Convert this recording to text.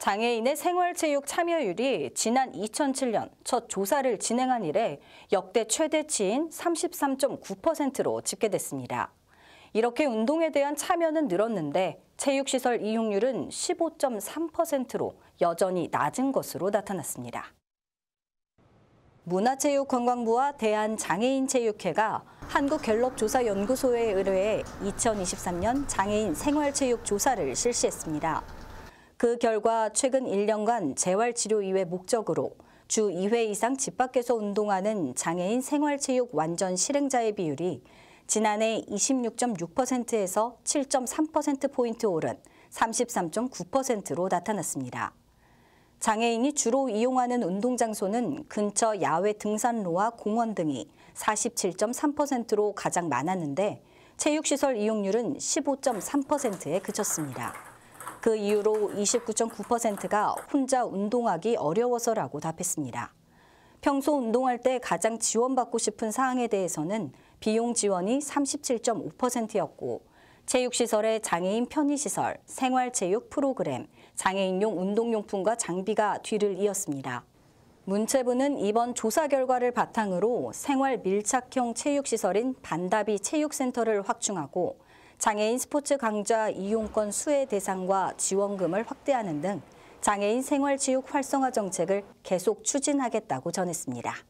장애인의 생활체육 참여율이 지난 2007년 첫 조사를 진행한 이래 역대 최대치인 33.9%로 집계됐습니다. 이렇게 운동에 대한 참여는 늘었는데 체육시설 이용률은 15.3%로 여전히 낮은 것으로 나타났습니다. 문화체육관광부와 대한장애인체육회가 한국갤럽조사연구소에 의뢰해 2023년 장애인 생활체육 조사를 실시했습니다. 그 결과 최근 1년간 재활치료 이외 목적으로 주 2회 이상 집 밖에서 운동하는 장애인 생활체육 완전 실행자의 비율이 지난해 26.6%에서 7.3%포인트 오른 33.9%로 나타났습니다. 장애인이 주로 이용하는 운동 장소는 근처 야외 등산로와 공원 등이 47.3%로 가장 많았는데 체육시설 이용률은 15.3%에 그쳤습니다. 그이후로 29.9%가 혼자 운동하기 어려워서라고 답했습니다. 평소 운동할 때 가장 지원받고 싶은 사항에 대해서는 비용 지원이 37.5%였고 체육시설의 장애인 편의시설, 생활체육 프로그램, 장애인용 운동용품과 장비가 뒤를 이었습니다. 문체부는 이번 조사 결과를 바탕으로 생활 밀착형 체육시설인 반다비 체육센터를 확충하고 장애인 스포츠 강좌 이용권 수혜 대상과 지원금을 확대하는 등 장애인 생활 지육 활성화 정책을 계속 추진하겠다고 전했습니다.